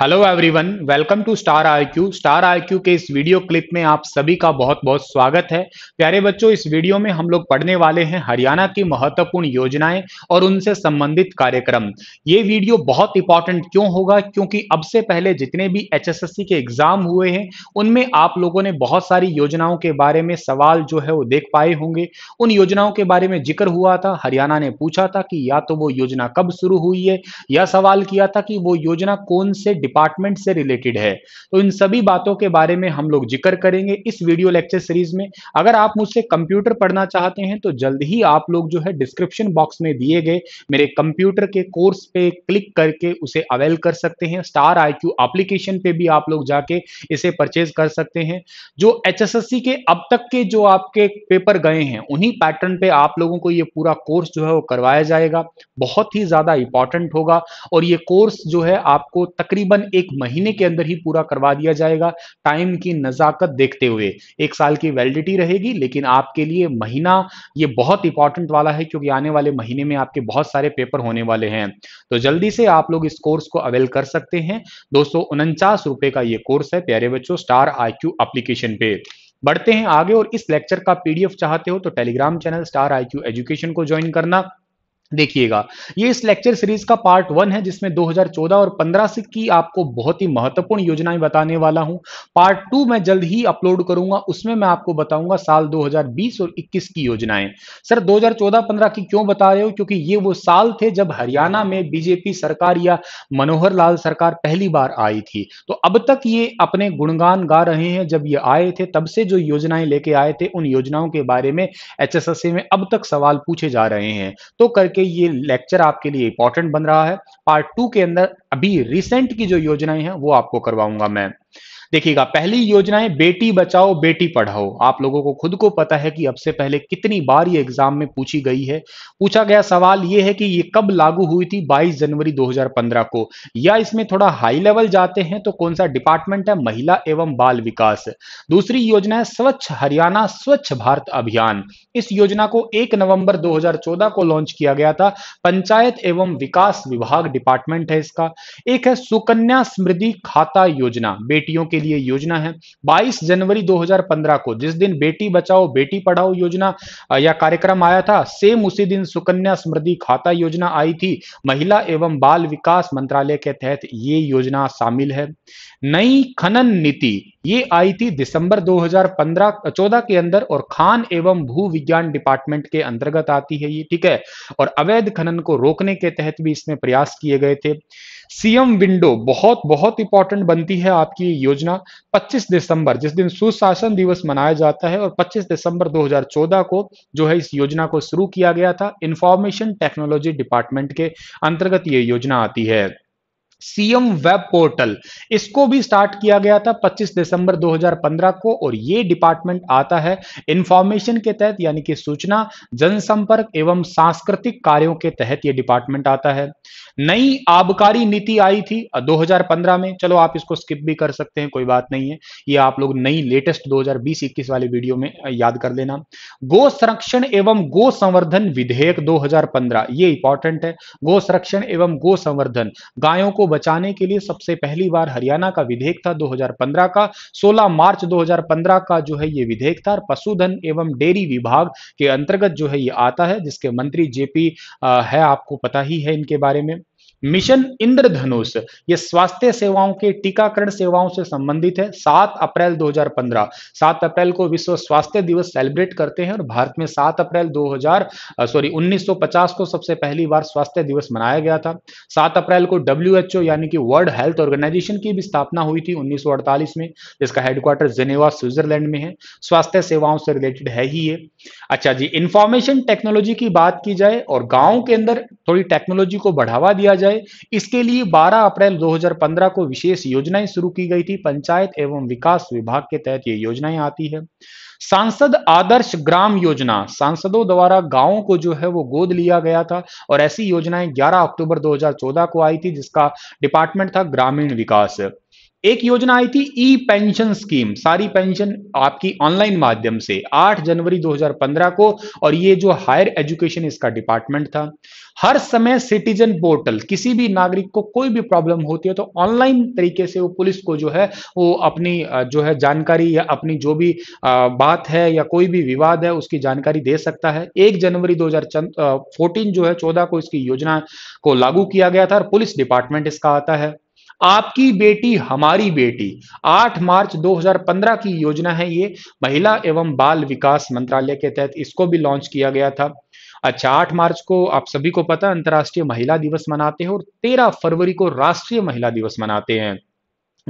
hello everyone welcome to Star IQ Star IQ के इस video clip में आप सभी का बहुत बहुत स्वागत है प्यारे बच्चों इस वीडियो में हम लोग पढ़ने वाले हैं हरियाणा की महत्वपूर्ण योजनाएं और उनसे संबंधित कार्यक्रम ये वीडियो बहुत इंपॉर्टेंट क्यों होगा क्योंकि अब से पहले जितने भी एच के एग्जाम हुए हैं उनमें आप लोगों ने बहुत सारी योजनाओं के बारे में सवाल जो है वो देख पाए होंगे उन योजनाओं के बारे में जिक्र हुआ था हरियाणा ने पूछा था कि या तो वो योजना कब शुरू हुई है या सवाल किया था कि वो योजना कौन से डिपार्टमेंट से रिलेटेड है तो इन सभी बातों के बारे में हम लोग जिक्र करेंगे इस वीडियो लेक्चर सीरीज में अगर आप मुझसे कंप्यूटर पढ़ना चाहते हैं तो जल्द ही आप लोग जो है डिस्क्रिप्शन बॉक्स में दिए गए मेरे कंप्यूटर के कोर्स पे क्लिक करके उसे अवेल कर सकते हैं स्टार आई क्यू एप्लीकेशन पे भी आप लोग जाके इसे परचेज कर सकते हैं जो एच के अब तक के जो आपके पेपर गए हैं उन्हीं पैटर्न पे आप लोगों को ये पूरा कोर्स जो है वो करवाया जाएगा बहुत ही ज्यादा इंपॉर्टेंट होगा और ये कोर्स जो है आपको तकरीबन तकरीबन एक महीने के अंदर ही पूरा करवा दिया जाएगा टाइम की नज़ाकत देखते हुए एक साल की वैलिडिटी रहेगी लेकिन आपके लिए महीना ये बहुत इंपॉर्टेंट वाला है क्योंकि आने वाले महीने में आपके बहुत सारे पेपर होने वाले हैं तो जल्दी से आप लोग इस कोर्स को अवेल कर सकते हैं दो रुपए का ये कोर्स है प्यारे बच्चों स्टार आई एप्लीकेशन पे बढ़ते हैं आगे और इस लेक्चर का पीडीएफ चाहते हो तो Telegram channel Star I Education को ज्वाइन करना देखिएगा ये इस लेक्चर सीरीज का पार्ट वन है जिसमें 2014 और 15 से की आपको बहुत ही महत्वपूर्ण योजनाएं बताने वाला हूं पार्ट टू मैं जल्द ही अपलोड करूंगा उसमें मैं आपको बताऊंगा साल 2020 और 21 की योजनाएं सर 2014-15 की क्यों बता रहे हो क्योंकि ये वो साल थे जब हरियाणा में बीजेपी सरकार या मनोहर लाल सरकार पहली बार आई थी तो अब तक ये अपने गुणगान गा रहे हैं जब ये आए थे तब से जो योजनाएं लेके आए थे उन योजनाओं के बारे में एच में अब तक सवाल पूछे जा रहे हैं तो करके करके ये लेक्चर आपके लिए इंपॉर्टेंट बन रहा है पार्ट टू के अंदर अभी रिसेंट की जो योजनाएं हैं वो आपको करवाऊंगा मैं देखिएगा पहली योजना है बेटी बचाओ बेटी पढ़ाओ आप लोगों को खुद को पता है कि अब से पहले कितनी बार ये एग्जाम में पूछी गई है पूछा गया सवाल ये है कि ये कब लागू हुई थी 22 जनवरी 2015 को या इसमें थोड़ा हाई लेवल जाते हैं तो कौन सा डिपार्टमेंट है महिला एवं बाल विकास दूसरी योजना है स्वच्छ हरियाणा स्वच्छ भारत अभियान इस योजना को एक नवंबर दो को लॉन्च किया गया था पंचायत एवं विकास विभाग डिपार्टमेंट है इसका एक है सुकन्या समृद्धि खाता योजना बेटियों के के लिए योजना है 22 जनवरी 2015 को जिस दिन बेटी बचाओ बेटी पढ़ाओ योजना या कार्यक्रम आया था सेम उसी दिन सुकन्या समृद्धि खाता योजना आई थी महिला एवं बाल विकास मंत्रालय के तहत ये योजना शामिल है नई खनन नीति ये आई थी दिसंबर 2015 14 के अंदर और खान एवं भू विज्ञान डिपार्टमेंट के अंतर्गत आती है ये ठीक है और अवैध खनन को रोकने के तहत भी इसमें प्रयास किए गए थे सीएम विंडो बहुत बहुत इंपॉर्टेंट बनती है आपकी योजना 25 दिसंबर जिस दिन सुशासन दिवस मनाया जाता है और 25 दिसंबर 2014 को जो है इस योजना को शुरू किया गया था इंफॉर्मेशन टेक्नोलॉजी डिपार्टमेंट के अंतर्गत ये योजना आती है सीएम वेब पोर्टल इसको भी स्टार्ट किया गया था 25 दिसंबर 2015 को और ये डिपार्टमेंट आता है इंफॉर्मेशन के तहत यानी कि सूचना जनसंपर्क एवं सांस्कृतिक कार्यों के तहत ये डिपार्टमेंट आता है नई आबकारी नीति आई थी 2015 में चलो आप इसको स्किप भी कर सकते हैं कोई बात नहीं है ये आप लोग नई लेटेस्ट दो हजार वाली वीडियो में याद कर लेना गो संरक्षण एवं गो संवर्धन विधेयक 2015 ये इंपॉर्टेंट है गो संरक्षण एवं गो संवर्धन गायों को बचाने के लिए सबसे पहली बार हरियाणा का विधेयक था 2015 का 16 मार्च 2015 का जो है ये विधेयक था पशुधन एवं डेयरी विभाग के अंतर्गत जो है ये आता है जिसके मंत्री जेपी है आपको पता ही है इनके बारे में मिशन इंद्रधनुष ये स्वास्थ्य सेवाओं के टीकाकरण सेवाओं से संबंधित है सात अप्रैल 2015 सात अप्रैल को विश्व स्वास्थ्य दिवस सेलिब्रेट करते हैं और भारत में सात अप्रैल 2000 सॉरी 1950 को सबसे पहली बार स्वास्थ्य दिवस मनाया गया था सात अप्रैल को डब्ल्यू यानी कि वर्ल्ड हेल्थ ऑर्गेनाइजेशन की भी स्थापना हुई थी उन्नीस में जिसका हेडक्वार्टर जेनेवा स्विट्जरलैंड में है स्वास्थ्य सेवाओं से रिलेटेड है ही ये अच्छा जी इंफॉर्मेशन टेक्नोलॉजी की बात की जाए और गाँव के अंदर थोड़ी टेक्नोलॉजी को बढ़ावा दिया जाए जाए इसके लिए 12 अप्रैल 2015 को विशेष योजनाएं शुरू की गई थी पंचायत एवं विकास विभाग के तहत ये योजनाएं आती है सांसद आदर्श ग्राम योजना सांसदों द्वारा गांवों को जो है वो गोद लिया गया था और ऐसी योजनाएं 11 अक्टूबर 2014 को आई थी जिसका डिपार्टमेंट था ग्रामीण विकास एक योजना आई थी ई पेंशन स्कीम सारी पेंशन आपकी ऑनलाइन माध्यम से 8 जनवरी 2015 को और ये जो हायर एजुकेशन इसका डिपार्टमेंट था हर समय सिटीजन पोर्टल किसी भी नागरिक को कोई भी प्रॉब्लम होती है तो ऑनलाइन तरीके से वो पुलिस को जो है वो अपनी जो है जानकारी या अपनी जो भी बात है या कोई भी विवाद है उसकी जानकारी दे सकता है एक जनवरी हजार जो है चौदह को इसकी योजना को लागू किया गया था और पुलिस डिपार्टमेंट इसका आता है आपकी बेटी हमारी बेटी 8 मार्च 2015 की योजना है ये महिला एवं बाल विकास मंत्रालय के तहत इसको भी लॉन्च किया गया था अच्छा आठ मार्च को आप सभी को पता अंतर्राष्ट्रीय महिला दिवस मनाते हैं और तेरह फरवरी को राष्ट्रीय महिला दिवस मनाते हैं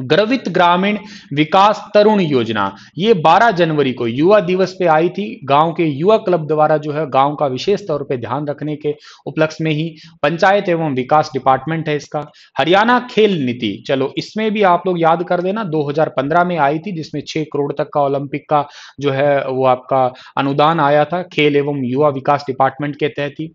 ग्रवित ग्रामीण विकास तरुण योजना ये 12 जनवरी को युवा दिवस पे आई थी गांव के युवा क्लब द्वारा जो है गांव का विशेष तौर पे ध्यान रखने के उपलक्ष्य में ही पंचायत एवं विकास डिपार्टमेंट है इसका हरियाणा खेल नीति चलो इसमें भी आप लोग याद कर देना 2015 में आई थी जिसमें 6 करोड़ तक का ओलंपिक का जो है वो आपका अनुदान आया था खेल एवं युवा विकास डिपार्टमेंट के तहत ही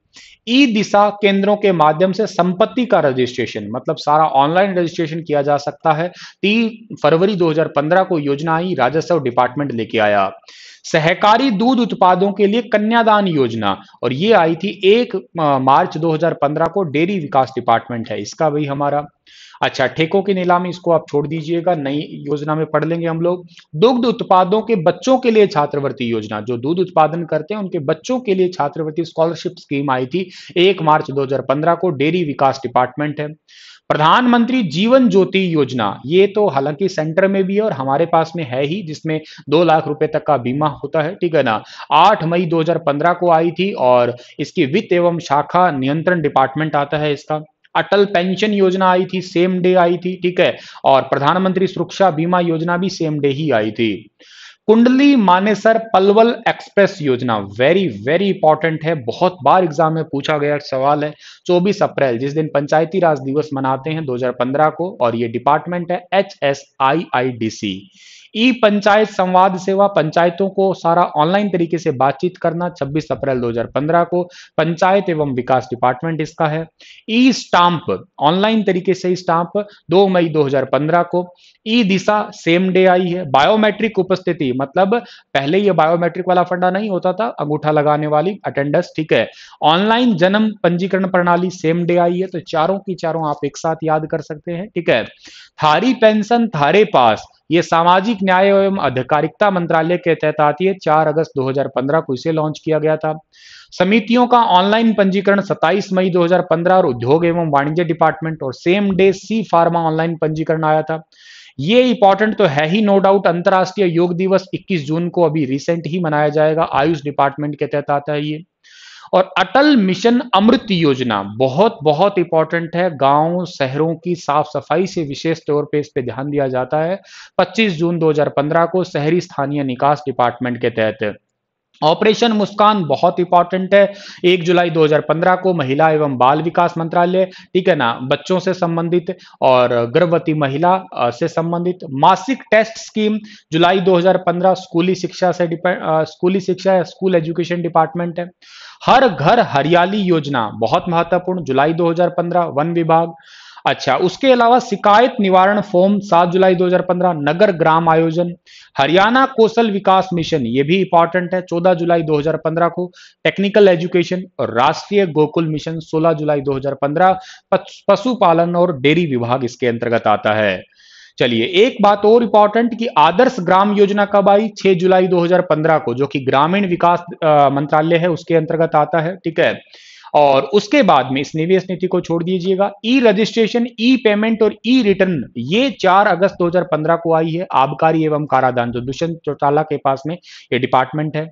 ई दिशा केंद्रों के माध्यम से संपत्ति का रजिस्ट्रेशन मतलब सारा ऑनलाइन रजिस्ट्रेशन किया जा सकता है तीन फरवरी 2015 को योजना आई राजस्व डिपार्टमेंट लेके आया सहकारी दूध उत्पादों के लिए कन्यादान योजना और ये आई थी एक मार्च 2015 को डेयरी विकास डिपार्टमेंट है इसका भी हमारा अच्छा ठेकों की नीलामी इसको आप छोड़ दीजिएगा नई योजना में पढ़ लेंगे हम लोग दुग्ध उत्पादों के बच्चों के लिए छात्रवृत्ति योजना जो दूध उत्पादन करते हैं उनके बच्चों के लिए छात्रवृत्ति स्कॉलरशिप स्कीम आई थी एक मार्च दो को डेयरी विकास डिपार्टमेंट है प्रधानमंत्री जीवन ज्योति योजना ये तो हालांकि सेंटर में भी है और हमारे पास में है ही जिसमें दो लाख रुपए तक का बीमा होता है ठीक है ना 8 मई 2015 को आई थी और इसकी वित्त एवं शाखा नियंत्रण डिपार्टमेंट आता है इसका अटल पेंशन योजना आई थी सेम डे आई थी ठीक है और प्रधानमंत्री सुरक्षा बीमा योजना भी सेम डे ही आई थी कुंडली मानेसर पलवल एक्सप्रेस योजना वेरी वेरी इंपॉर्टेंट है बहुत बार एग्जाम में पूछा गया सवाल है 24 अप्रैल जिस दिन पंचायती राज दिवस मनाते हैं 2015 को और ये डिपार्टमेंट है H S I I D C ई पंचायत संवाद सेवा पंचायतों को सारा ऑनलाइन तरीके से बातचीत करना 26 अप्रैल 2015 को पंचायत एवं विकास डिपार्टमेंट इसका है ई स्टाम्प ऑनलाइन तरीके से स्टाम्प 2 मई 2015 को ई दिशा सेम डे आई है बायोमेट्रिक उपस्थिति मतलब पहले ये बायोमेट्रिक वाला फंडा नहीं होता था अंगूठा लगाने वाली अटेंडेंस ठीक है ऑनलाइन जन्म पंजीकरण प्रणाली सेम डे आई है तो चारों की चारों आप एक साथ याद कर सकते हैं ठीक है थारी पेंशन थारे पास ये सामाजिक न्याय एवं अधिकारिकता मंत्रालय के तहत आती है चार अगस्त 2015 को इसे लॉन्च किया गया था समितियों का ऑनलाइन पंजीकरण 27 मई 2015 और उद्योग एवं वाणिज्य डिपार्टमेंट और same day C pharma online पंजीकरण आया था ये इंपॉर्टेंट तो है ही नो डाउट अंतर्राष्ट्रीय योग दिवस 21 जून को अभी रिसेंट ही मनाया जाएगा आयुष डिपार्टमेंट के तहत आता है ये और अटल मिशन अमृत योजना बहुत बहुत इंपॉर्टेंट है गांव शहरों की साफ सफाई से विशेष तौर पे इस पे ध्यान दिया जाता है 25 जून 2015 को शहरी स्थानीय निकास डिपार्टमेंट के तहत ऑपरेशन मुस्कान बहुत इंपॉर्टेंट है एक जुलाई 2015 को महिला एवं बाल विकास मंत्रालय ठीक है ना बच्चों से संबंधित और गर्भवती महिला से संबंधित मासिक टेस्ट स्कीम जुलाई 2015 स्कूली शिक्षा से स्कूली शिक्षा या स्कूल एजुकेशन डिपार्टमेंट है हर घर हरियाली योजना बहुत महत्वपूर्ण जुलाई 2015 वन विभाग अच्छा उसके अलावा शिकायत निवारण फॉर्म 7 जुलाई 2015 नगर ग्राम आयोजन हरियाणा कौशल विकास मिशन ये भी इंपॉर्टेंट है 14 जुलाई 2015 को टेक्निकल एजुकेशन और राष्ट्रीय गोकुल मिशन 16 जुलाई 2015 पशुपालन और डेयरी विभाग इसके अंतर्गत आता है चलिए एक बात और इंपॉर्टेंट कि आदर्श ग्राम योजना कब आई 6 जुलाई 2015 को जो कि ग्रामीण विकास मंत्रालय है उसके अंतर्गत आता है ठीक है और उसके बाद में इस निवेश नीति को छोड़ दीजिएगा ई रजिस्ट्रेशन ई पेमेंट और ई रिटर्न ये 4 अगस्त 2015 को आई है आबकारी एवं कारादान जो दुष्यंत चौटाला के पास में ये डिपार्टमेंट है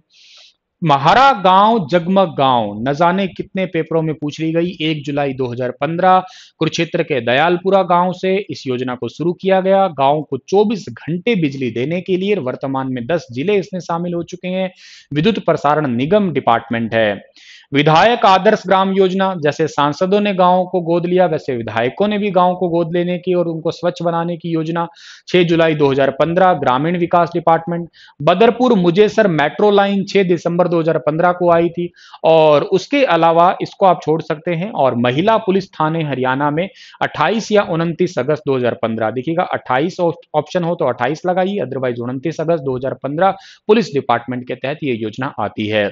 महारा गांव जगमग गांव न जाने कितने पेपरों में पूछ ली गई एक जुलाई 2015 कुरुक्षेत्र के दयालपुरा गांव से इस योजना को शुरू किया गया गांव को 24 घंटे बिजली देने के लिए वर्तमान में 10 जिले इसमें शामिल हो चुके हैं विद्युत प्रसारण निगम डिपार्टमेंट है विधायक आदर्श ग्राम योजना जैसे सांसदों ने गांवों को गोद लिया वैसे विधायकों ने भी गांवों को गोद लेने की और उनको स्वच्छ बनाने की योजना 6 जुलाई 2015 ग्रामीण विकास department Badarpur Mujesar metro line 6 दिसंबर 2015 को आई थी और उसके अलावा इसको आप छोड़ सकते हैं और महिला पुलिस थाने हरियाणा में अट्ठाईस या उनतीस अगस्त दो देखिएगा अट्ठाईस ऑप्शन हो तो अट्ठाईस लगाइए अदरवाइज उनतीस अगस्त दो पुलिस डिपार्टमेंट के तहत ये योजना आती है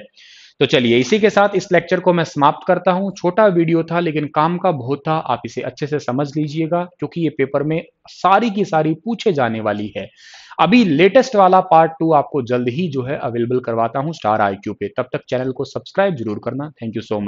तो चलिए इसी के साथ इस लेक्चर को मैं समाप्त करता हूं छोटा वीडियो था लेकिन काम का बहुत था आप इसे अच्छे से समझ लीजिएगा क्योंकि ये पेपर में सारी की सारी पूछे जाने वाली है अभी लेटेस्ट वाला पार्ट टू आपको जल्द ही जो है अवेलेबल करवाता हूं स्टार आई पे तब तक चैनल को सब्सक्राइब जरूर करना थैंक यू सो मच